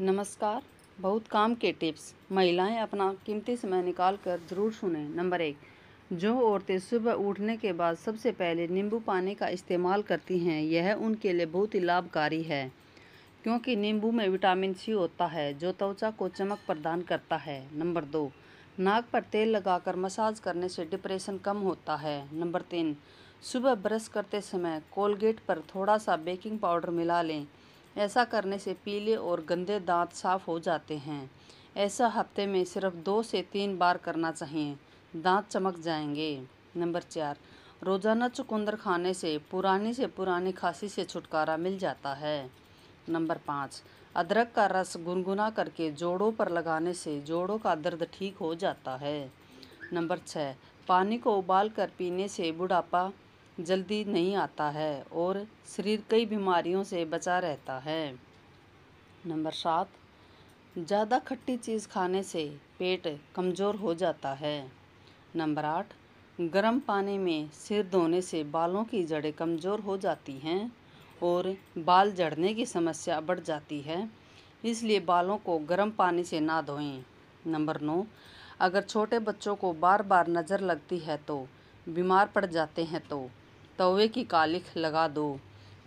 नमस्कार बहुत काम के टिप्स महिलाएं अपना कीमती समय निकाल कर ज़रूर सुने नंबर एक जो औरतें सुबह उठने के बाद सबसे पहले नींबू पानी का इस्तेमाल करती हैं यह उनके लिए बहुत ही लाभकारी है क्योंकि नींबू में विटामिन सी होता है जो त्वचा को चमक प्रदान करता है नंबर दो नाक पर तेल लगाकर मसाज करने से डिप्रेशन कम होता है नंबर तीन सुबह ब्रश करते समय कोलगेट पर थोड़ा सा बेकिंग पाउडर मिला लें ऐसा करने से पीले और गंदे दांत साफ हो जाते हैं ऐसा हफ्ते में सिर्फ दो से तीन बार करना चाहिए दांत चमक जाएंगे नंबर चार रोज़ाना चुकंदर खाने से पुरानी से पुरानी खांसी से छुटकारा मिल जाता है नंबर पाँच अदरक का रस गुनगुना करके जोड़ों पर लगाने से जोड़ों का दर्द ठीक हो जाता है नंबर छः पानी को उबाल कर पीने से बुढ़ापा जल्दी नहीं आता है और शरीर कई बीमारियों से बचा रहता है नंबर सात ज़्यादा खट्टी चीज़ खाने से पेट कमज़ोर हो जाता है नंबर आठ गर्म पानी में सिर धोने से बालों की जड़ें कमज़ोर हो जाती हैं और बाल झड़ने की समस्या बढ़ जाती है इसलिए बालों को गर्म पानी से ना धोएं नंबर नौ अगर छोटे बच्चों को बार बार नज़र लगती है तो बीमार पड़ जाते हैं तो तवे की कालिख लगा दो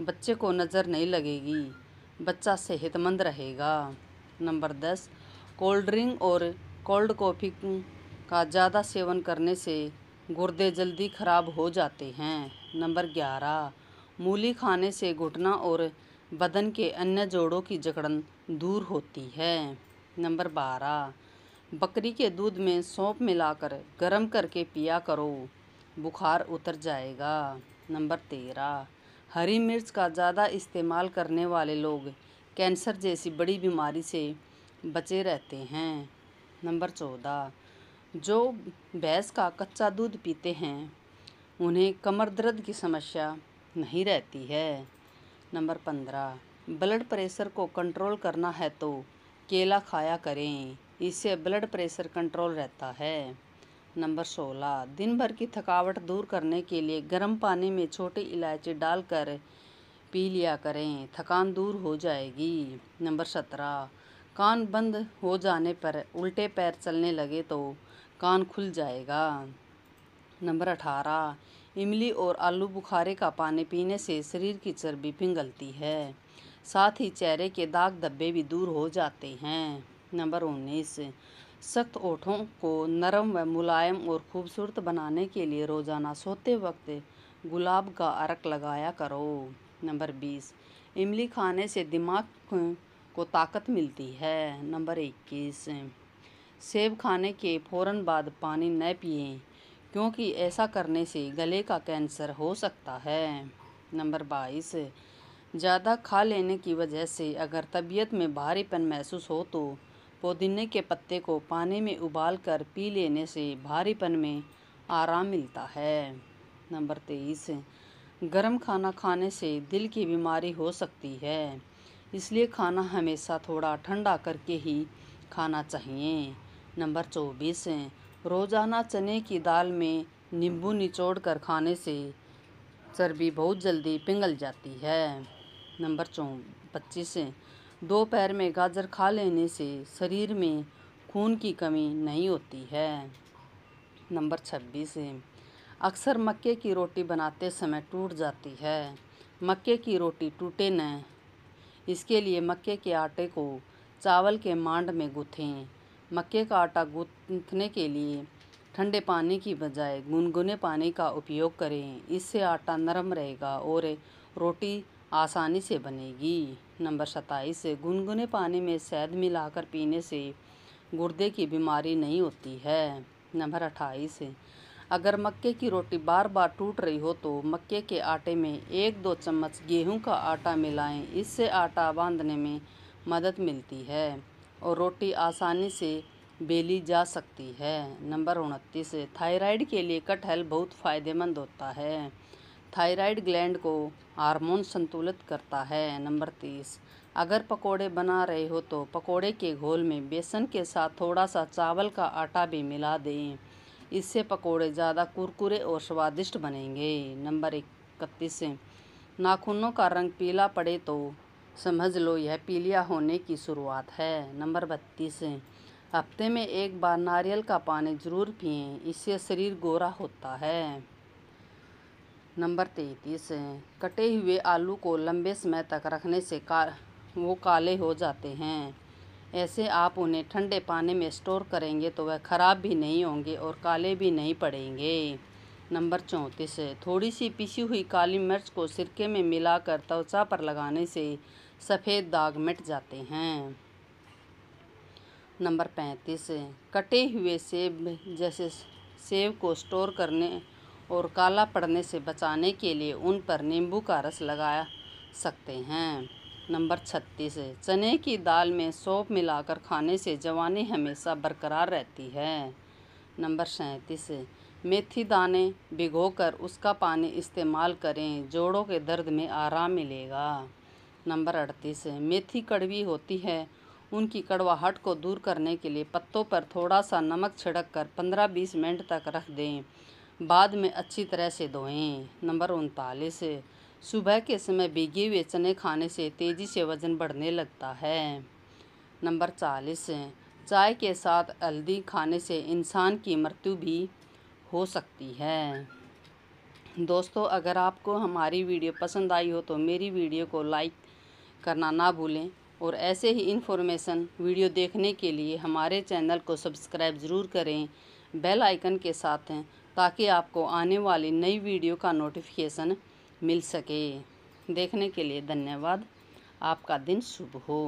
बच्चे को नज़र नहीं लगेगी बच्चा सेहतमंद रहेगा नंबर दस कोल्ड ड्रिंक और कोल्ड कॉफ़ी का ज़्यादा सेवन करने से गुर्दे जल्दी ख़राब हो जाते हैं नंबर ग्यारह मूली खाने से घुटना और बदन के अन्य जोड़ों की जकड़न दूर होती है नंबर बारह बकरी के दूध में सौंप मिलाकर गर्म करके पिया करो बुखार उतर जाएगा नंबर तेरह हरी मिर्च का ज़्यादा इस्तेमाल करने वाले लोग कैंसर जैसी बड़ी बीमारी से बचे रहते हैं नंबर चौदह जो भैंस का कच्चा दूध पीते हैं उन्हें कमर दर्द की समस्या नहीं रहती है नंबर पंद्रह ब्लड प्रेशर को कंट्रोल करना है तो केला खाया करें इससे ब्लड प्रेशर कंट्रोल रहता है नंबर 16 दिन भर की थकावट दूर करने के लिए गर्म पानी में छोटी इलायची डालकर पी लिया करें थकान दूर हो जाएगी नंबर 17 कान बंद हो जाने पर उल्टे पैर चलने लगे तो कान खुल जाएगा नंबर 18 इमली और आलू बुखारे का पानी पीने से शरीर की चर्बी पिघलती है साथ ही चेहरे के दाग धब्बे भी दूर हो जाते हैं नंबर उन्नीस सख्त ओठों को नरम व मुलायम और खूबसूरत बनाने के लिए रोज़ाना सोते वक्त गुलाब का अरक लगाया करो नंबर बीस इमली खाने से दिमाग को ताकत मिलती है नंबर इक्कीस सेब खाने के फ़ौर बाद पानी न पिए क्योंकि ऐसा करने से गले का कैंसर हो सकता है नंबर बाईस ज़्यादा खा लेने की वजह से अगर तबीयत में भारीपन महसूस हो तो पुदीने के पत्ते को पानी में उबालकर पी लेने से भारीपन में आराम मिलता है नंबर तेईस गर्म खाना खाने से दिल की बीमारी हो सकती है इसलिए खाना हमेशा थोड़ा ठंडा करके ही खाना चाहिए नंबर चौबीस रोज़ाना चने की दाल में नींबू निचोड़ कर खाने से चर्बी बहुत जल्दी पिघल जाती है नंबर चौ पच्चीस दोपहर में गाजर खा लेने से शरीर में खून की कमी नहीं होती है नंबर छब्बीस अक्सर मक्के की रोटी बनाते समय टूट जाती है मक्के की रोटी टूटे न इसके लिए मक्के के आटे को चावल के मांड में गुथें मक्के का आटा गूँथने के लिए ठंडे पानी की बजाय गुनगुने पानी का उपयोग करें इससे आटा नरम रहेगा और रोटी आसानी से बनेगी नंबर सत्ताईस गुनगुने पानी में शहद मिलाकर पीने से गुर्दे की बीमारी नहीं होती है नंबर अट्ठाईस अगर मक्के की रोटी बार बार टूट रही हो तो मक्के के आटे में एक दो चम्मच गेहूं का आटा मिलाएं इससे आटा बांधने में मदद मिलती है और रोटी आसानी से बेली जा सकती है नंबर उनतीस थायराइड के लिए कटहल बहुत फ़ायदेमंद होता है थायराइड ग्लैंड को हार्मोन संतुलित करता है नंबर तीस अगर पकोड़े बना रहे हो तो पकोड़े के घोल में बेसन के साथ थोड़ा सा चावल का आटा भी मिला दें इससे पकोड़े ज़्यादा कुरकुरे और स्वादिष्ट बनेंगे नंबर इकतीस नाखूनों का रंग पीला पड़े तो समझ लो यह पीलिया होने की शुरुआत है नंबर बत्तीस हफ्ते में एक बार नारियल का पानी ज़रूर पिएं इससे शरीर गोरा होता है नंबर तैतीस कटे हुए आलू को लंबे समय तक रखने से का वो काले हो जाते हैं ऐसे आप उन्हें ठंडे पानी में स्टोर करेंगे तो वह ख़राब भी नहीं होंगे और काले भी नहीं पड़ेंगे नंबर चौंतीस थोड़ी सी पिसी हुई काली मिर्च को सिरके में मिलाकर त्वचा पर लगाने से सफ़ेद दाग मिट जाते हैं नंबर पैंतीस कटे हुए सेब जैसे सेब को स्टोर करने और काला पड़ने से बचाने के लिए उन पर नींबू का रस लगा सकते हैं नंबर छत्तीस चने की दाल में सौंप मिलाकर खाने से जवानी हमेशा बरकरार रहती है नंबर सैंतीस मेथी दाने भिगोकर उसका पानी इस्तेमाल करें जोड़ों के दर्द में आराम मिलेगा नंबर अड़तीस मेथी कड़वी होती है उनकी कड़वाहट को दूर करने के लिए पत्तों पर थोड़ा सा नमक छिड़क कर पंद्रह बीस मिनट तक रख दें बाद में अच्छी तरह से धोएं नंबर उनतालीस सुबह के समय भीगे हुए चने खाने से तेज़ी से वज़न बढ़ने लगता है नंबर चालीस चाय के साथ हल्दी खाने से इंसान की मृत्यु भी हो सकती है दोस्तों अगर आपको हमारी वीडियो पसंद आई हो तो मेरी वीडियो को लाइक करना ना भूलें और ऐसे ही इन्फॉर्मेशन वीडियो देखने के लिए हमारे चैनल को सब्सक्राइब ज़रूर करें बेल आइकन के साथ हैं ताकि आपको आने वाली नई वीडियो का नोटिफिकेशन मिल सके देखने के लिए धन्यवाद आपका दिन शुभ हो